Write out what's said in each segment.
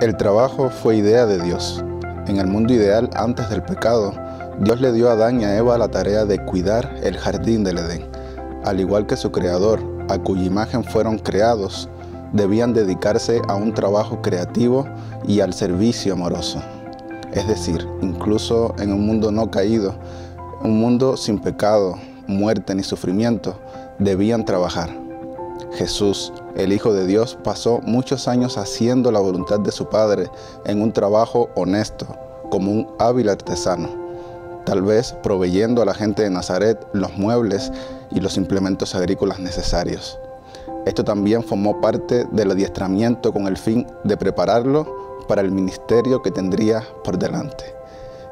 El trabajo fue idea de Dios. En el mundo ideal antes del pecado, Dios le dio a Adán y a Eva la tarea de cuidar el jardín del Edén. Al igual que su creador, a cuya imagen fueron creados, debían dedicarse a un trabajo creativo y al servicio amoroso. Es decir, incluso en un mundo no caído, un mundo sin pecado, muerte ni sufrimiento, debían trabajar. Jesús, el Hijo de Dios pasó muchos años haciendo la voluntad de su Padre en un trabajo honesto, como un hábil artesano, tal vez proveyendo a la gente de Nazaret los muebles y los implementos agrícolas necesarios. Esto también formó parte del adiestramiento con el fin de prepararlo para el ministerio que tendría por delante.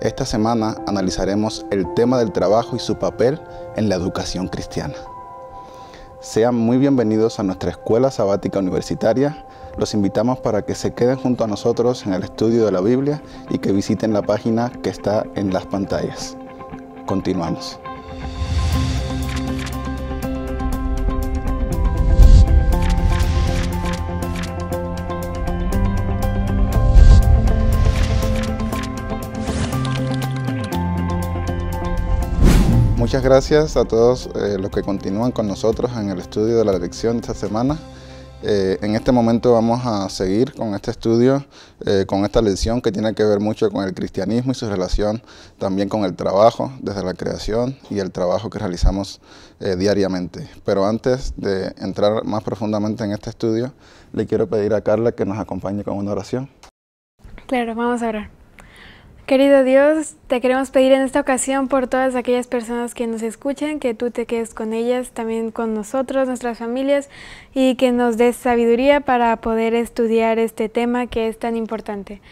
Esta semana analizaremos el tema del trabajo y su papel en la educación cristiana. Sean muy bienvenidos a nuestra escuela sabática universitaria. Los invitamos para que se queden junto a nosotros en el estudio de la Biblia y que visiten la página que está en las pantallas. Continuamos. Muchas gracias a todos eh, los que continúan con nosotros en el estudio de la lección esta semana. Eh, en este momento vamos a seguir con este estudio, eh, con esta lección que tiene que ver mucho con el cristianismo y su relación también con el trabajo, desde la creación y el trabajo que realizamos diariamente. Pero antes de entrar más profundamente en este estudio, le quiero pedir a Carla que nos acompañe con una oración. Claro, vamos a orar. Querido Dios, te queremos pedir en esta ocasión por todas aquellas personas que nos escuchan, que tú te quedes con ellas, también con nosotros, nuestras familias, y que nos des sabiduría para poder estudiar este tema que es tan importante.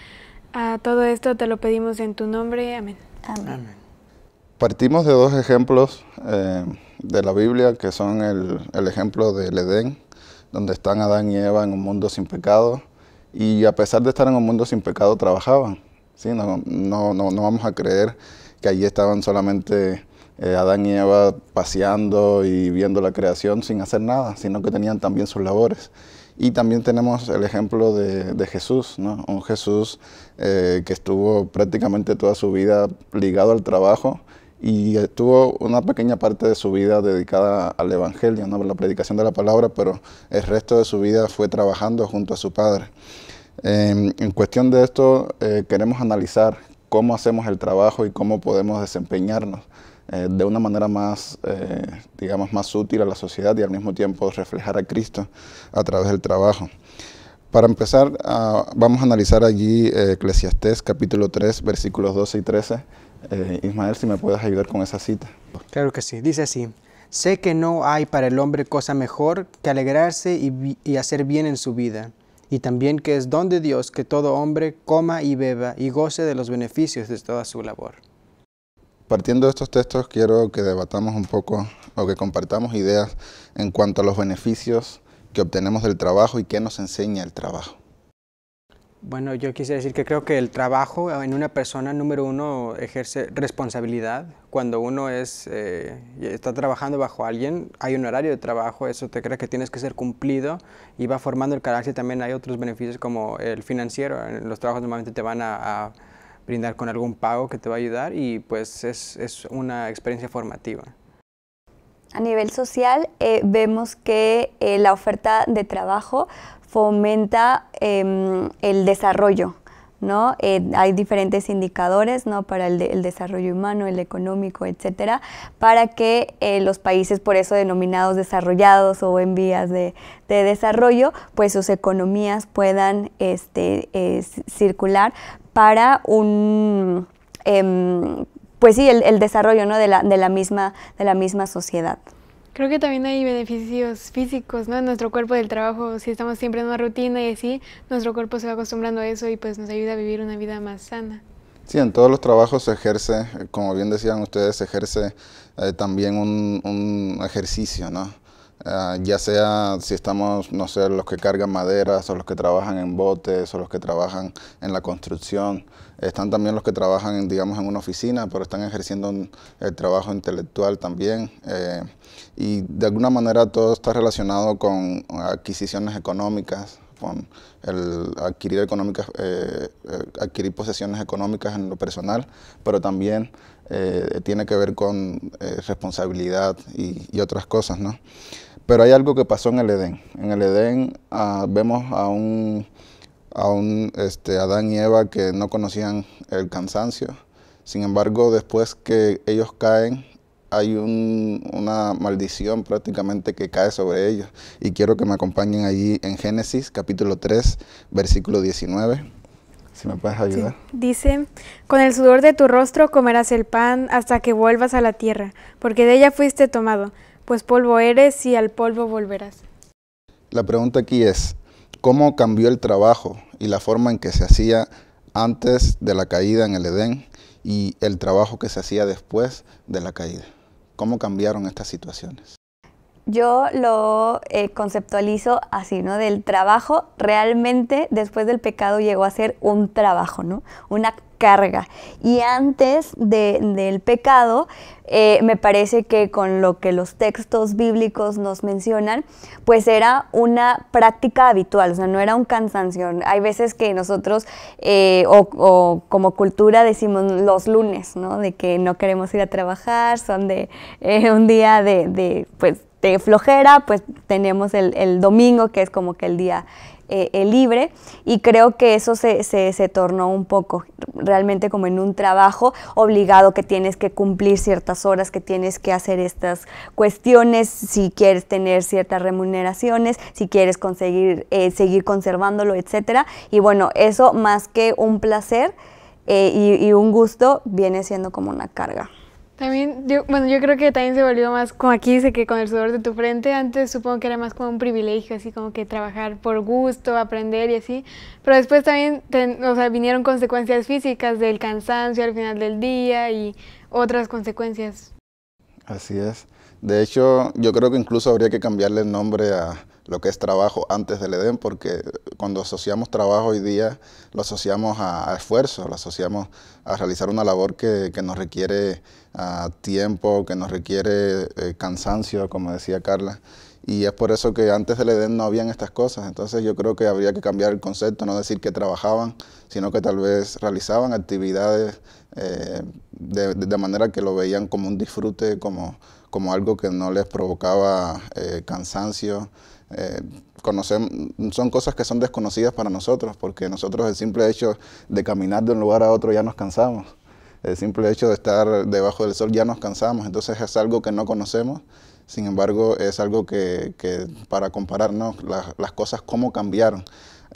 A todo esto te lo pedimos en tu nombre. Amén. Partimos de dos ejemplos eh, de la Biblia, que son el ejemplo del Edén, donde están Adán y Eva en un mundo sin pecado, y a pesar de estar en un mundo sin pecado, trabajaban no, no, no, no vamos a creer que allí estaban solamente eh, Adán y Eva paseando y viendo la creación sin hacer nada, sino que tenían también sus labores. Y también tenemos el ejemplo de, Jesús, ¿no? un Jesús eh, que estuvo prácticamente toda su vida ligado al trabajo y estuvo una pequeña parte de su vida dedicada al Evangelio, ¿no? la predicación de la palabra, pero el resto de su vida fue trabajando junto a su Padre. Em, en cuestión de esto, eh, queremos analizar cómo hacemos el trabajo y cómo podemos desempeñarnos eh, de una manera más, eh, digamos, más útil a la sociedad y al mismo tiempo reflejar a Cristo a través del trabajo. Para empezar, ah, vamos a analizar allí Eclesiastés capítulo 3, versículos 12 y 13. Ismael, si me puedes ayudar con esa cita. Claro que sí, dice así. Sé que no hay para el hombre cosa mejor que alegrarse y hacer bien en su vida y también que es don de Dios que todo hombre coma y beba y goce de los beneficios de toda su labor. Partiendo de estos textos, quiero que debatamos un poco o que compartamos ideas en cuanto a los beneficios que obtenemos del trabajo y qué nos enseña el trabajo. Bueno, yo quise decir que creo que el trabajo en una persona, número uno, ejerce responsabilidad. Cuando uno es, eh, está trabajando bajo alguien, hay un horario de trabajo, eso te crea que tienes que ser cumplido y va formando el carácter. También hay otros beneficios como el financiero. los trabajos normalmente te van a, brindar con algún pago que te va a ayudar y pues es una experiencia formativa. A nivel social, eh, vemos que eh, la oferta de trabajo fomenta em, el desarrollo. ¿no? Eh, hay diferentes indicadores para el, desarrollo humano, el económico, etcétera, para que los países por eso denominados desarrollados o en vías de, desarrollo, pues sus economías puedan este, circular para un em, pues sí, el, desarrollo ¿no? de, la, de, la misma, de la misma sociedad. Creo que también hay beneficios físicos, ¿no? En nuestro cuerpo del trabajo, si estamos siempre en una rutina y así, nuestro cuerpo se va acostumbrando a eso y pues nos ayuda a vivir una vida más sana. Sí, en todos los trabajos se ejerce, como bien decían ustedes, se ejerce eh, también un, ejercicio, ¿no? Ah, ya sea si estamos, no sé, los que cargan maderas o los que trabajan en botes o los que trabajan en la construcción. Están también los que trabajan, en, digamos, en una oficina, pero están ejerciendo un, el trabajo intelectual también. Eh, y de alguna manera todo está relacionado con adquisiciones económicas, con el adquirir, económicas, eh, eh, adquirir posesiones económicas en lo personal, pero también tiene que ver con responsabilidad y, otras cosas, ¿no? Pero hay algo que pasó en el Edén. En el Edén ah, vemos a un a este, Adán y Eva que no conocían el cansancio. Sin embargo, después que ellos caen, hay una maldición prácticamente que cae sobre ellos. Y quiero que me acompañen allí en Génesis capítulo 3, versículo 19. Si me puedes ayudar. Dice, con el sudor de tu rostro comerás el pan hasta que vuelvas a la tierra, porque de ella fuiste tomado, pues polvo eres y al polvo volverás. La pregunta aquí es, cómo cambió el trabajo y la forma en que se hacía antes de la caída en el Edén y el trabajo que se hacía después de la caída. ¿Cómo cambiaron estas situaciones? Yo lo eh, conceptualizo así, ¿no? Del trabajo realmente después del pecado llegó a ser un trabajo, ¿no? Una carga. Y antes del pecado eh, me parece que con lo que los textos bíblicos nos mencionan, pues era una práctica habitual, o sea, no era un cansancio. Hay veces que nosotros, eh, o, como cultura, decimos los lunes, ¿no? De que no queremos ir a trabajar, son de eh, un día de, pues, de flojera, pues tenemos el, el, domingo, que es como que el día eh, eh, libre y creo que eso se, se, se, tornó un poco realmente como en un trabajo obligado que tienes que cumplir ciertas horas, que tienes que hacer estas cuestiones, si quieres tener ciertas remuneraciones, si quieres conseguir eh, seguir conservándolo, etcétera. Y bueno, eso más que un placer y un gusto viene siendo como una carga. También, yo, bueno, yo creo que también se volvió más, como aquí dice, que con el sudor de tu frente. Antes supongo que era más como un privilegio, así como que trabajar por gusto, aprender y así. Pero después también, o sea, vinieron consecuencias físicas del cansancio al final del día y otras consecuencias. Así es. De hecho, yo creo que incluso habría que cambiarle el nombre a, lo que es trabajo antes del Edén, porque cuando asociamos trabajo hoy día, lo asociamos a, esfuerzo, lo asociamos a realizar una labor que, nos requiere ah, tiempo, que nos requiere eh, cansancio, como decía Carla. Y es por eso que antes del Edén no habían estas cosas. Entonces yo creo que habría que cambiar el concepto, no decir que trabajaban, sino que tal vez realizaban actividades eh, de, manera que lo veían como un disfrute, como, algo que no les provocaba eh, cansancio. Eh, son cosas que son desconocidas para nosotros, porque nosotros el simple hecho de caminar de un lugar a otro ya nos cansamos, el simple hecho de estar debajo del sol ya nos cansamos, entonces es algo que no conocemos, sin embargo es algo que, para compararnos las, las cosas cómo cambiaron.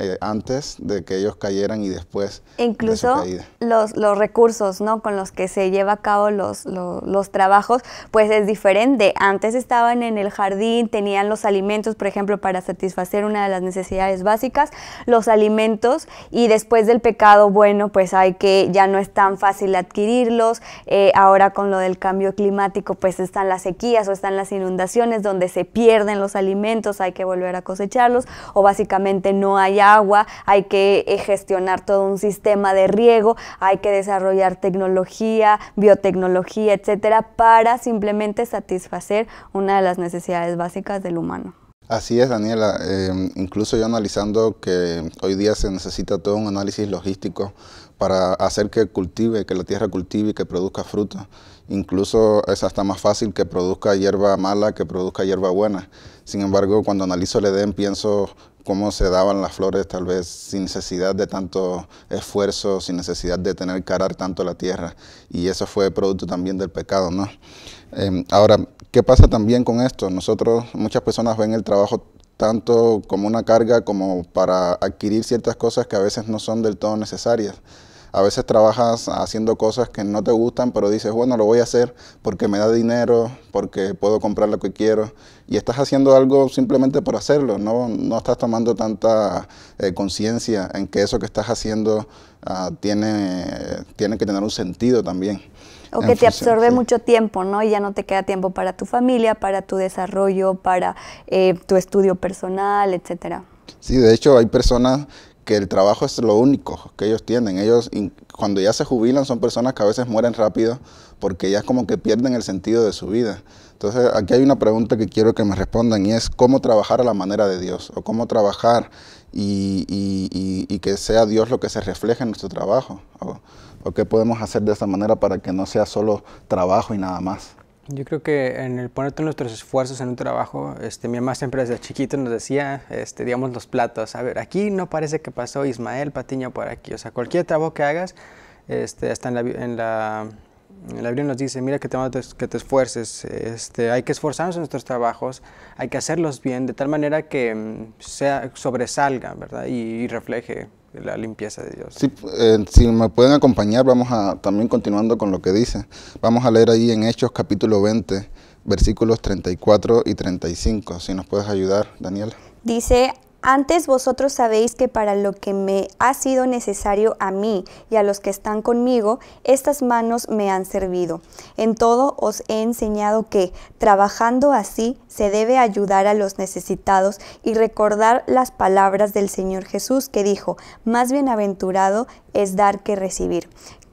Eh, antes de que ellos cayeran y después. Incluso Los, los recursos ¿no? con los que se lleva a cabo los, los, trabajos, pues es diferente. Antes estaban en el jardín, tenían los alimentos, por ejemplo, para satisfacer una de las necesidades básicas, los alimentos, y después del pecado, bueno, pues hay que, ya no es tan fácil adquirirlos. Eh, ahora con lo del cambio climático, pues están las sequías o están las inundaciones donde se pierden los alimentos, hay que volver a cosecharlos, o básicamente no hay agua, hay que eh, gestionar todo un sistema de riego, hay que desarrollar tecnología, biotecnología, etcétera, para simplemente satisfacer una de las necesidades básicas del humano. Así es, Daniela. Em, incluso yo analizando que hoy día se necesita todo un análisis logístico para hacer que cultive, que la tierra cultive y que produzca fruta. Incluso es hasta más fácil que produzca hierba mala que produzca hierba buena. Sin embargo, cuando analizo el Edén e pienso cómo se daban las flores tal vez sin necesidad de tanto esfuerzo, sin necesidad de tener que arar tanto la tierra. Y eso fue producto también del pecado, ¿no? Em, ahora, ¿qué pasa también con esto? Nosotros, muchas personas ven el trabajo tanto como una carga como para adquirir ciertas cosas que a veces no son del todo necesarias. A veces trabajas haciendo cosas que no te gustan, pero dices, bueno, lo voy a hacer porque me da dinero, porque puedo comprar lo que quiero y estás haciendo algo simplemente por hacerlo, no, no estás tomando tanta eh, conciencia en que eso que estás haciendo ah, tiene, tiene que tener un sentido también. O que te absorbe mucho tiempo, ¿no? Y ya no te queda tiempo para tu familia, para tu desarrollo, para eh, tu estudio personal, etcétera. Sí, de hecho hay personas que el trabajo es lo único que ellos tienen. Ellos cuando ya se jubilan son personas que a veces mueren rápido porque ya es como que pierden el sentido de su vida. Entonces, aquí hay una pregunta que quiero que me respondan y es cómo trabajar a la manera de Dios o cómo trabajar y, que sea Dios lo que se refleje en nuestro trabajo o, qué podemos hacer de esta manera para que no sea solo trabajo y nada más. Yo creo que en el poner todos nuestros esfuerzos en un trabajo, este, mi mamá siempre desde chiquito nos decía, este, digamos, los platos, a ver, aquí no parece que pasó Ismael Patiño por aquí, o sea, cualquier trabajo que hagas, este, en en la la Biblia nos dice, mira que te, que te esfuerces, este, hay que esforzarnos en nuestros trabajos, hay que hacerlos bien, de tal manera que mm, sea, sobresalga, ¿verdad? Y, refleje la limpieza de Dios. Eh, si me pueden acompañar, vamos a, también continuando con lo que dice, vamos a leer ahí en Hechos capítulo 20, versículos 34 y 35, si nos puedes ayudar, Daniel. Dice, antes vosotros sabéis que para lo que me ha sido necesario a mí y a los que están conmigo, estas manos me han servido. En todo os he enseñado que, trabajando así, se debe ayudar a los necesitados y recordar las palabras del Señor Jesús que dijo, más bienaventurado es dar que recibir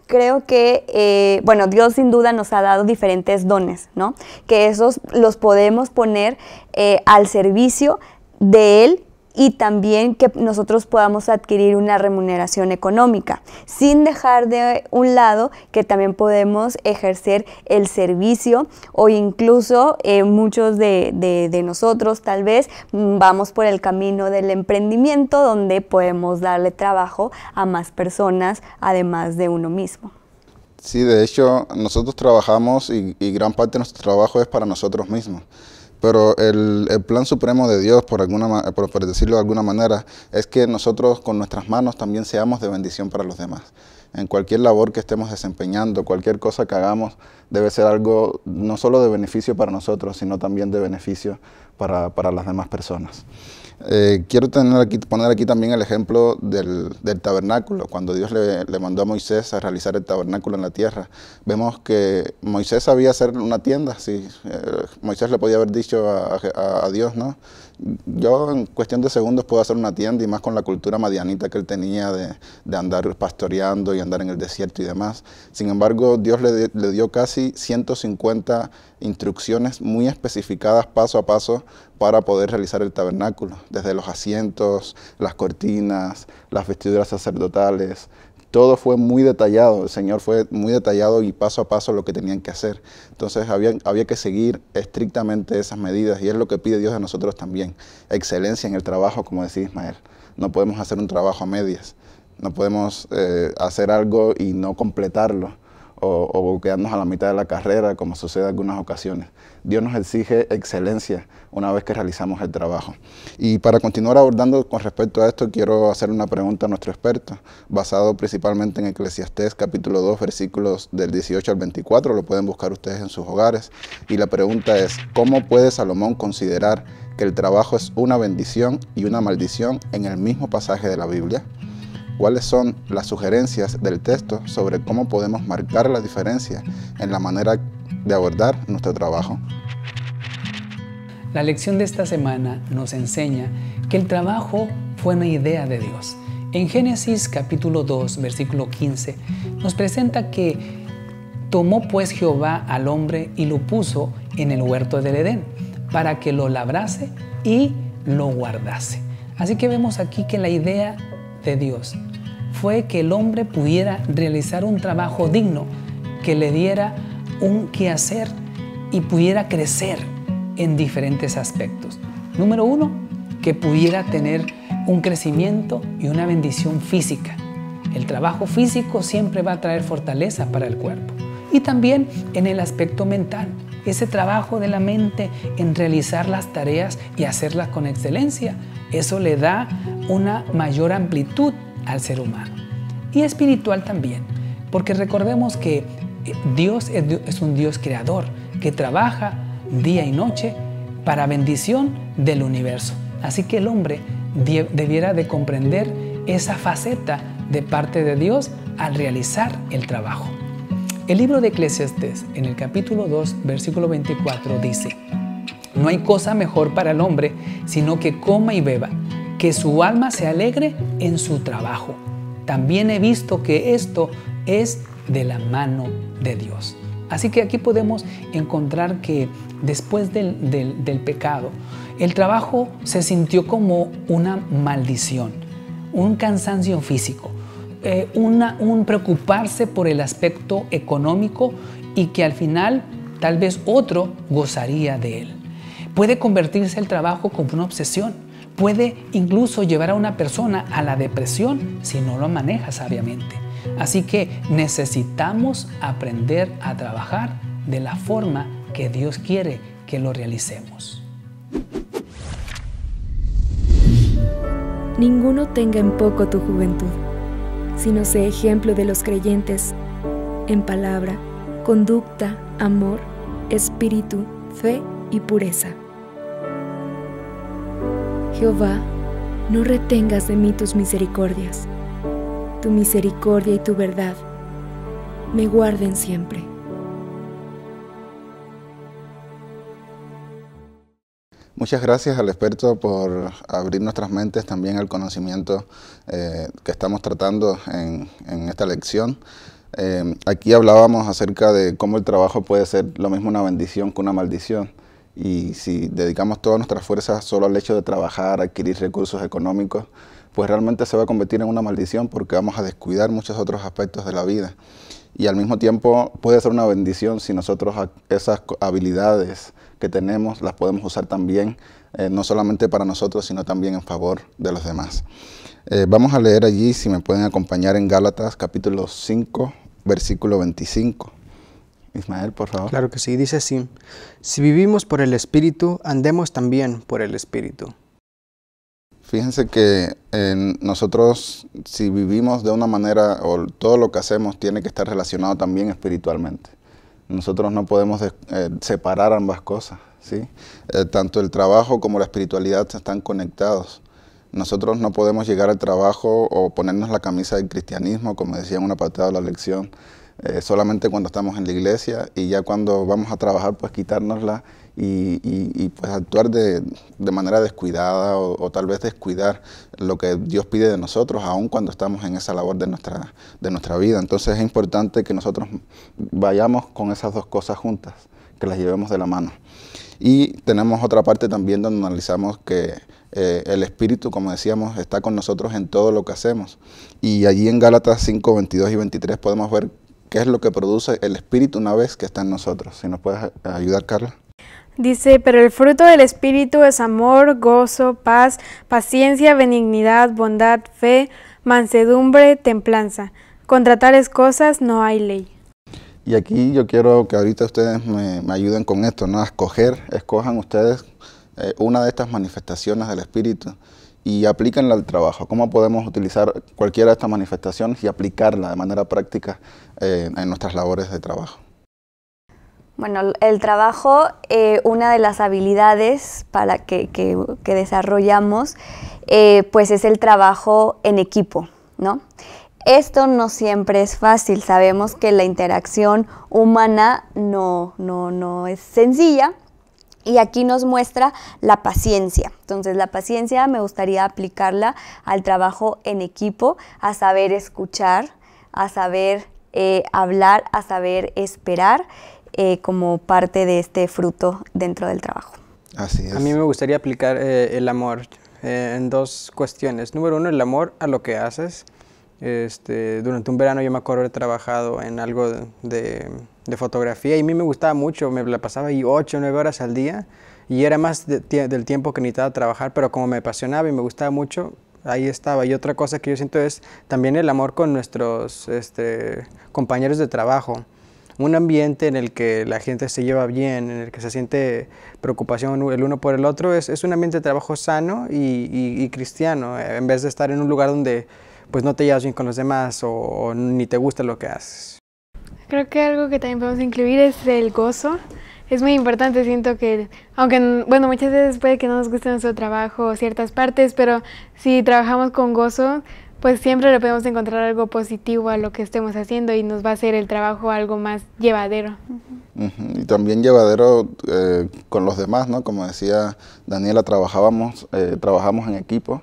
creo que, eh, bueno, Dios sin duda nos ha dado diferentes dones, ¿no? Que esos los podemos poner eh, al servicio de Él y también que nosotros podamos adquirir una remuneración económica, sin dejar de un lado que también podemos ejercer el servicio o incluso eh, muchos de, nosotros tal vez mm, vamos por el camino del emprendimiento donde podemos darle trabajo a más personas además de uno mismo. Sí, de hecho, nosotros trabajamos y, gran parte de nuestro trabajo es para nosotros mismos. Pero el, plan supremo de Dios, por, alguna, decirlo de alguna manera, es que nosotros con nuestras manos también seamos de bendición para los demás en cualquier labor que estemos desempeñando, cualquier cosa que hagamos, debe ser algo no solo de beneficio para nosotros, sino también de beneficio para las demás personas. Eh, quiero poner aquí también el ejemplo del, tabernáculo. Cuando Dios le, mandó a Moisés a realizar el tabernáculo en la tierra, vemos que Moisés sabía hacer una tienda. Sí, eh, Moisés le podía haber dicho a, a Dios, ¿no? yo en cuestión de segundos puedo hacer una tienda y más con la cultura madianita que él tenía de, andar pastoreando y andar en el desierto y demás. Sin embargo, Dios le, le, dio casi 150 instrucciones muy especificadas paso a paso para poder realizar el tabernáculo, desde los asientos, las cortinas, las vestiduras sacerdotales, todo fue muy detallado, el Señor fue muy detallado y paso a paso lo que tenían que hacer. Entonces había, había que seguir estrictamente esas medidas y es lo que pide Dios a nosotros también. Excelencia en el trabajo, como decía Ismael. No podemos hacer un trabajo a medias, no podemos eh, hacer algo y no completarlo o, o a la mitad de la carrera, como sucede en algunas ocasiones. Dios nos exige excelencia una vez que realizamos el trabajo. Y para continuar abordando con respecto a esto, quiero hacer una pregunta a nuestro experto, basado principalmente en Eclesiastés capítulo 2, versículos del 18 al 24, lo pueden buscar ustedes en sus hogares. Y la pregunta es, ¿cómo puede Salomón considerar que el trabajo es una bendición y una maldición en el mismo pasaje de la Biblia? cuáles son las sugerencias del texto sobre cómo podemos marcar la diferencia en la manera de abordar nuestro trabajo. La lección de esta semana nos enseña que el trabajo fue una idea de Dios. En Génesis capítulo 2, versículo 15, nos presenta que tomó pues Jehová al hombre y lo puso en el huerto del Edén para que lo labrase y lo guardase. Así que vemos aquí que la idea de Dios fue que el hombre pudiera realizar un trabajo digno, que le diera un quehacer y pudiera crecer en diferentes aspectos. Número uno, que pudiera tener un crecimiento y una bendición física. El trabajo físico siempre va a traer fortaleza para el cuerpo. Y también en el aspecto mental, ese trabajo de la mente en realizar las tareas y hacerlas con excelencia, eso le da una mayor amplitud al ser humano. Y espiritual también, porque recordemos que eh, Dios es un Dios creador que trabaja día y noche para bendición del universo. Así que el hombre debiera de comprender esa faceta de parte de Dios al realizar el trabajo. El libro de Eclesiastes en el capítulo 2, versículo 24 dice, No hay cosa mejor para el hombre sino que coma y beba que su alma se alegre en su trabajo. También he visto que esto es de la mano de Dios. Así que aquí podemos encontrar que después del, pecado, el trabajo se sintió como una maldición, un cansancio físico, eh, un preocuparse por el aspecto económico y que al final tal vez otro gozaría de él. Puede convertirse el trabajo como una obsesión puede incluso llevar a una persona a la depresión si no lo maneja sabiamente. Así que necesitamos aprender a trabajar de la forma que Dios quiere que lo realicemos. Ninguno tenga en poco tu juventud, sino sé ejemplo de los creyentes en palabra, conducta, amor, espíritu, fe y pureza. Jehová, no retengas de mí tus misericordias. Tu misericordia y tu verdad me guarden siempre. Muchas gracias al experto por abrir nuestras mentes también al conocimiento eh, que estamos tratando en, esta lección. Eh, aquí hablábamos acerca de cómo el trabajo puede ser lo mismo una bendición que una maldición. Y si dedicamos todas nuestras fuerzas solo al hecho de trabajar, adquirir recursos económicos, pues realmente se va a convertir en una maldición porque vamos a descuidar muchos otros aspectos de la vida. Y al mismo tiempo puede ser una bendición si nosotros esas habilidades que tenemos las podemos usar también, eh, no solamente para nosotros, sino también en favor de los demás. Eh, vamos a leer allí, si me pueden acompañar en Gálatas capítulo 5, versículo 25. Ismael, por favor. Claro que sí, dice así, si vivimos por el Espíritu, andemos también por el Espíritu. Fíjense que eh, nosotros si vivimos de una manera o todo lo que hacemos tiene que estar relacionado también espiritualmente. Nosotros no podemos eh, separar ambas cosas, ¿sí? Eh, tanto el trabajo como la espiritualidad están conectados. Nosotros no podemos llegar al trabajo o ponernos la camisa del cristianismo, como decía en una patada de la lección, eh, solamente cuando estamos en la iglesia y ya cuando vamos a trabajar pues quitárnosla y, pues actuar de, manera descuidada o, tal vez descuidar lo que Dios pide de nosotros, aun cuando estamos en esa labor de nuestra, de nuestra vida. Entonces es importante que nosotros vayamos con esas dos cosas juntas, que las llevemos de la mano. Y tenemos otra parte también donde analizamos que eh, el Espíritu, como decíamos, está con nosotros en todo lo que hacemos. Y allí en Gálatas 5, 22 y 23 podemos ver qué es lo que produce el Espíritu una vez que está en nosotros. Si nos puedes ayudar, Carla. Dice, pero el fruto del Espíritu es amor, gozo, paz, paciencia, benignidad, bondad, fe, mansedumbre, templanza. Contra tales cosas no hay ley. Y aquí yo quiero que ahorita ustedes me, ayuden con esto, ¿no? A escoger, escojan ustedes eh, una de estas manifestaciones del Espíritu y aplíquenla al trabajo. ¿Cómo podemos utilizar cualquiera de estas manifestaciones y aplicarla de manera práctica eh, en nuestras labores de trabajo. Bueno, el trabajo, eh, una de las habilidades para que, desarrollamos, eh, pues es el trabajo en equipo, ¿no? Esto no siempre es fácil, sabemos que la interacción humana no, no es sencilla, y aquí nos muestra la paciencia. Entonces la paciencia me gustaría aplicarla al trabajo en equipo, a saber escuchar, a saber eh, hablar a saber esperar eh, como parte de este fruto dentro del trabajo. Así es. A mí me gustaría aplicar eh, el amor en dos cuestiones. Número uno, el amor a lo que haces. Este, durante un verano yo me acuerdo haber trabajado en algo de, fotografía y a mí me gustaba mucho, me la pasaba ahí 8 o 9 horas al día y era más del tiempo que necesitaba trabajar, pero como me apasionaba y me gustaba mucho, ahí estaba. Y otra cosa que yo siento es también el amor con nuestros este, compañeros de trabajo. Un ambiente en el que la gente se lleva bien, en el que se siente preocupación el uno por el otro, es, un ambiente de trabajo sano y, cristiano, eh, en vez de estar en un lugar donde pues no te llevas bien con los demás o ni te gusta lo que haces. Creo que algo que también podemos incluir es el gozo es muy importante, siento que, aunque, bueno, muchas veces puede que no nos guste nuestro trabajo ciertas partes, pero si trabajamos con gozo, pues siempre le podemos encontrar algo positivo a lo que estemos haciendo y nos va a hacer el trabajo algo más llevadero. Y también llevadero eh, con los demás, ¿no? Como decía Daniela, trabajábamos, eh, trabajamos en equipo.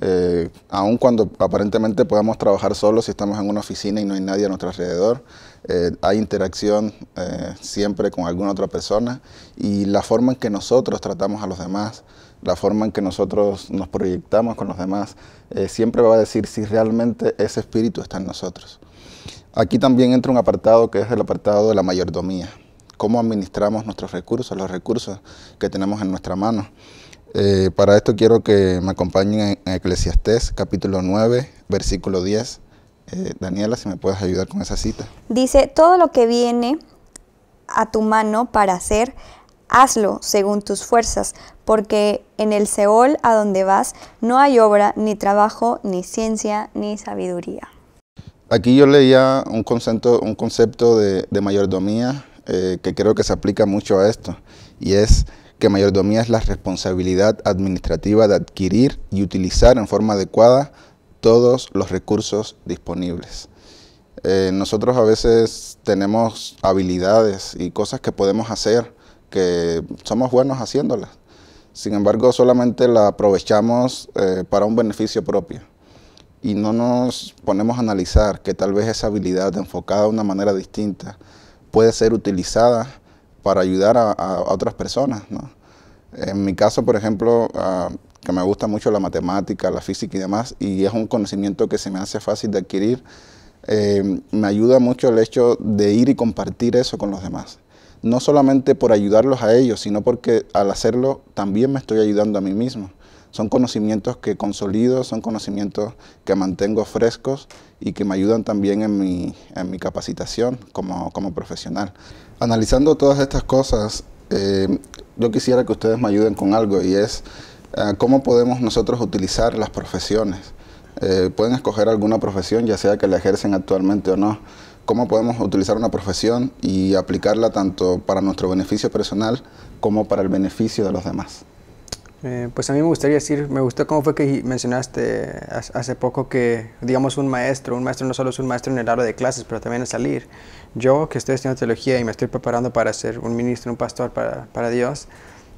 Eh, aun cuando aparentemente podamos trabajar solos si estamos en una oficina y no hay nadie a nuestro alrededor, eh, hay interacción eh, siempre con alguna otra persona y la forma en que nosotros tratamos a los demás, la forma en que nosotros nos proyectamos con los demás, eh, siempre va a decir si realmente ese espíritu está en nosotros. Aquí también entra un apartado que es el apartado de la mayordomía, cómo administramos nuestros recursos, los recursos que tenemos en nuestra mano. para esto quiero que me acompañen en Eclesiastés capítulo 9, versículo 10 eh, Daniela, si me puedes ayudar con esa cita. Dice, todo lo que viene a tu mano para hacer, hazlo según tus fuerzas, porque en el Seol a donde vas no hay obra, ni trabajo, ni ciencia, ni sabiduría. Aquí yo leía un concepto, de, mayordomía eh, que creo que se aplica mucho a esto, y es que mayordomía es la responsabilidad administrativa de adquirir y utilizar en forma adecuada todos los recursos disponibles. Eh, nosotros a veces tenemos habilidades y cosas que podemos hacer que somos buenos haciéndolas. Sin embargo, solamente la aprovechamos eh, para un beneficio propio y no nos ponemos a analizar que tal vez esa habilidad enfocada de una manera distinta puede ser utilizada para ayudar a, otras personas. ¿no? En mi caso, por ejemplo, ah, que me gusta mucho la matemática, la física y demás, y es un conocimiento que se me hace fácil de adquirir. Eh, me ayuda mucho el hecho de ir y compartir eso con los demás. No solamente por ayudarlos a ellos, sino porque al hacerlo también me estoy ayudando a mí mismo. Son conocimientos que consolido, son conocimientos que mantengo frescos y que me ayudan también en mi, en mi capacitación como, profesional. Analizando todas estas cosas, eh, yo quisiera que ustedes me ayuden con algo y es Ah, cómo podemos nosotros utilizar las profesiones. Eh, pueden escoger alguna profesión, ya sea que la ejercen actualmente o no. Cómo podemos utilizar una profesión y aplicarla tanto para nuestro beneficio personal como para el beneficio de los demás. Eh, pues a mí me gustaría decir, me gustó cómo fue que mencionaste hace poco que, digamos, un maestro, un maestro no solo es un maestro en el área de clases, pero también es salir. Yo, que estoy estudiando teología y me estoy preparando para ser un ministro, un pastor para, para Dios,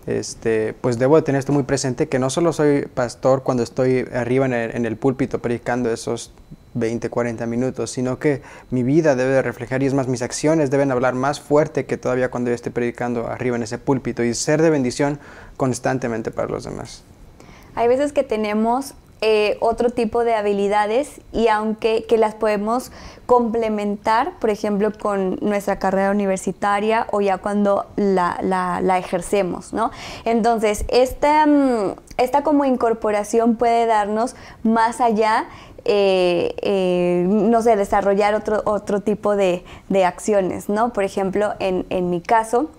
este, pues debo tener esto muy presente, que no solo soy pastor cuando estoy arriba en el, púlpito predicando esos 20, 40 minutos, sino que mi vida debe de reflejar y es más, mis acciones deben hablar más fuerte que todavía cuando yo esté predicando arriba en ese púlpito y ser de bendición constantemente para los demás. Hay veces que tenemos eh, otro tipo de habilidades y aunque que las podemos complementar, por ejemplo, con nuestra carrera universitaria o ya cuando la, la, ejercemos, ¿no? Entonces, esta, mm, esta como incorporación puede darnos más allá eh, eh, no sé, desarrollar otro, otro tipo de, acciones, ¿no? Por ejemplo, en, en mi caso,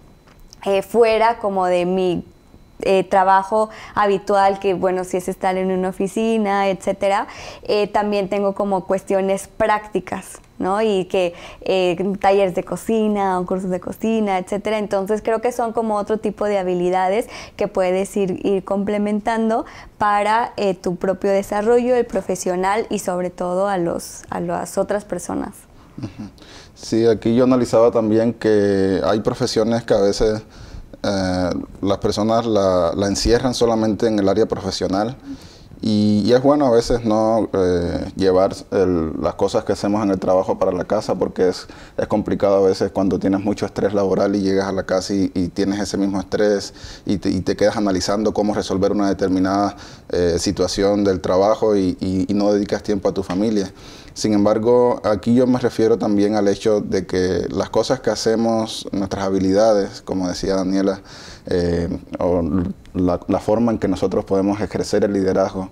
fuera como de mi eh, trabajo habitual, que bueno, si es estar en una oficina, etcétera, eh, también tengo como cuestiones prácticas, ¿no? Y que eh, talleres de cocina o cursos de cocina, etcétera. Entonces creo que son como otro tipo de habilidades que puedes ir, ir complementando para tu propio desarrollo, el profesional y sobre todo a, los, a las otras personas. Sí, aquí yo analizaba también que hay profesiones que a veces eh, las personas la, encierran solamente en el área profesional. Y, es bueno a veces no eh, llevar las cosas que hacemos en el trabajo para la casa porque es, es, complicado a veces cuando tienes mucho estrés laboral y llegas a la casa y, tienes ese mismo estrés y te, quedas analizando cómo resolver una determinada eh, situación del trabajo y no dedicas tiempo a tu familia. Sin embargo, aquí yo me refiero también al hecho de que las cosas que hacemos, nuestras habilidades, como decía Daniela, eh, o la, forma en que nosotros podemos ejercer el liderazgo,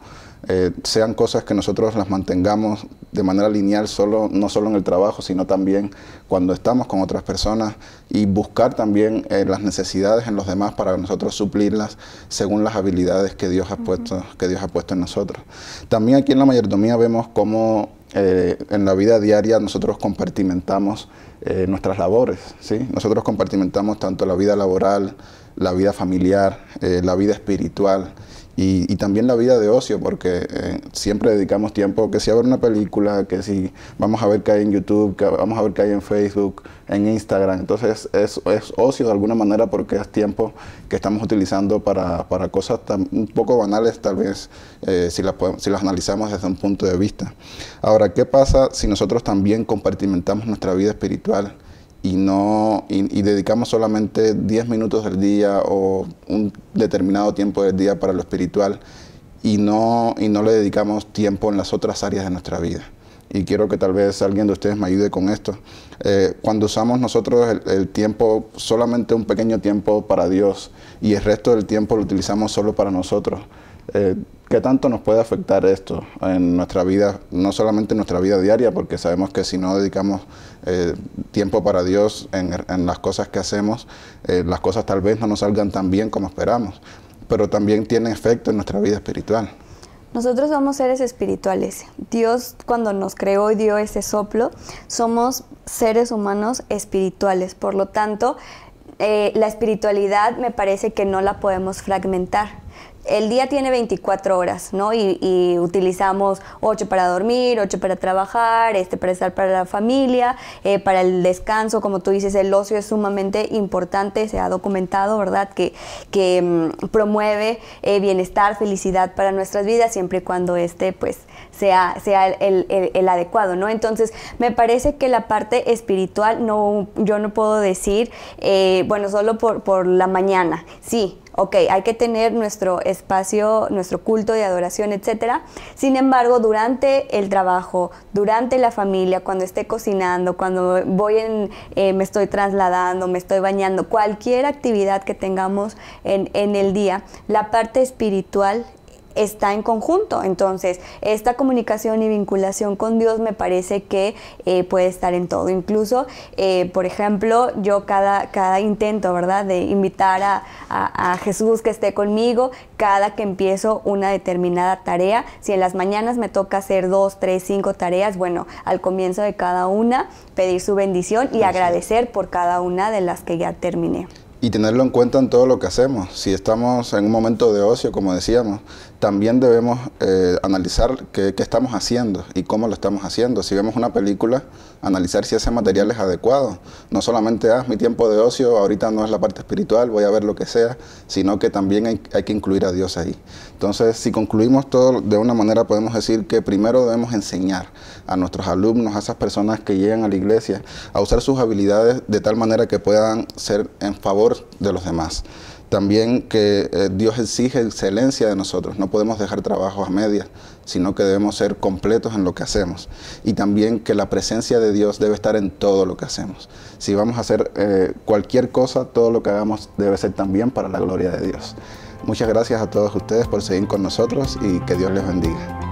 eh, sean cosas que nosotros las mantengamos de manera lineal, solo, no solo en el trabajo, sino también cuando estamos con otras personas y buscar también eh, las necesidades en los demás para nosotros suplirlas según las habilidades que Dios ha, puesto, que Dios ha puesto en nosotros. También aquí en la mayordomía vemos cómo eh, en la vida diaria nosotros compartimentamos nuestras labores, ¿sí? nosotros compartimentamos tanto la vida laboral, la vida familiar, eh, la vida espiritual y, también la vida de ocio, porque eh, siempre dedicamos tiempo que si a ver una película, que si vamos a ver que hay en YouTube, que vamos a ver que hay en Facebook, en Instagram. Entonces es, ocio de alguna manera porque es tiempo que estamos utilizando para, cosas un poco banales tal vez eh, si, si las analizamos desde un punto de vista. Ahora, ¿qué pasa si nosotros también compartimentamos nuestra vida espiritual? y, no, dedicamos solamente 10 minutos del día o un determinado tiempo del día para lo espiritual y no, y no le dedicamos tiempo en las otras áreas de nuestra vida. Y quiero que tal vez alguien de ustedes me ayude con esto. Eh, cuando usamos nosotros el, tiempo, solamente un pequeño tiempo para Dios y el resto del tiempo lo utilizamos solo para nosotros, eh, ¿Qué tanto nos puede afectar esto en nuestra vida, no solamente en nuestra vida diaria, porque sabemos que si no dedicamos eh, tiempo para Dios en, las cosas que hacemos, eh, las cosas tal vez no nos salgan tan bien como esperamos, pero también tiene efecto en nuestra vida espiritual? Nosotros somos seres espirituales. Dios cuando nos creó y dio ese soplo, somos seres humanos espirituales. Por lo tanto, la espiritualidad me parece que no la podemos fragmentar el día tiene 24 horas, ¿no? Y, utilizamos 8 para dormir, 8 para trabajar, este, para estar para la familia, eh, para el descanso, como tú dices, el ocio es sumamente importante, se ha documentado, ¿verdad? Que, que mm, promueve eh, bienestar, felicidad para nuestras vidas, siempre y cuando este, pues, sea, sea el, adecuado, ¿no? Entonces, me parece que la parte espiritual, no, yo no puedo decir, eh, bueno, solo por, por la mañana, sí, ok, hay que tener nuestro espacio, nuestro culto de adoración, etcétera. Sin embargo, durante el trabajo, durante la familia, cuando esté cocinando, cuando voy en, eh, me estoy trasladando, me estoy bañando, cualquier actividad que tengamos en, en el día, la parte espiritual está en conjunto. Entonces, esta comunicación y vinculación con Dios me parece que eh, puede estar en todo. Incluso, eh, por ejemplo, yo cada, intento, ¿verdad?, de invitar a, Jesús que esté conmigo, cada que empiezo una determinada tarea, si en las mañanas me toca hacer dos, tres, cinco tareas, bueno, al comienzo de cada una, pedir su bendición y agradecer por cada una de las que ya terminé y tenerlo en cuenta en todo lo que hacemos. Si estamos en un momento de ocio, como decíamos, también debemos eh, analizar qué, estamos haciendo y cómo lo estamos haciendo. Si vemos una película, analizar si ese material es adecuado. No solamente, ah, mi tiempo de ocio ahorita no es la parte espiritual, voy a ver lo que sea, sino que también hay que incluir a Dios ahí. Entonces, si concluimos todo de una manera, podemos decir que primero debemos enseñar a nuestros alumnos, a esas personas que llegan a la iglesia, a usar sus habilidades de tal manera que puedan ser en favor de los demás. También que eh, Dios exige excelencia de nosotros, no podemos dejar trabajos a medias, sino que debemos ser completos en lo que hacemos. Y también que la presencia de Dios debe estar en todo lo que hacemos. Si vamos a hacer eh, cualquier cosa, todo lo que hagamos debe ser también para la gloria de Dios. Muchas gracias a todos ustedes por seguir con nosotros y que Dios les bendiga.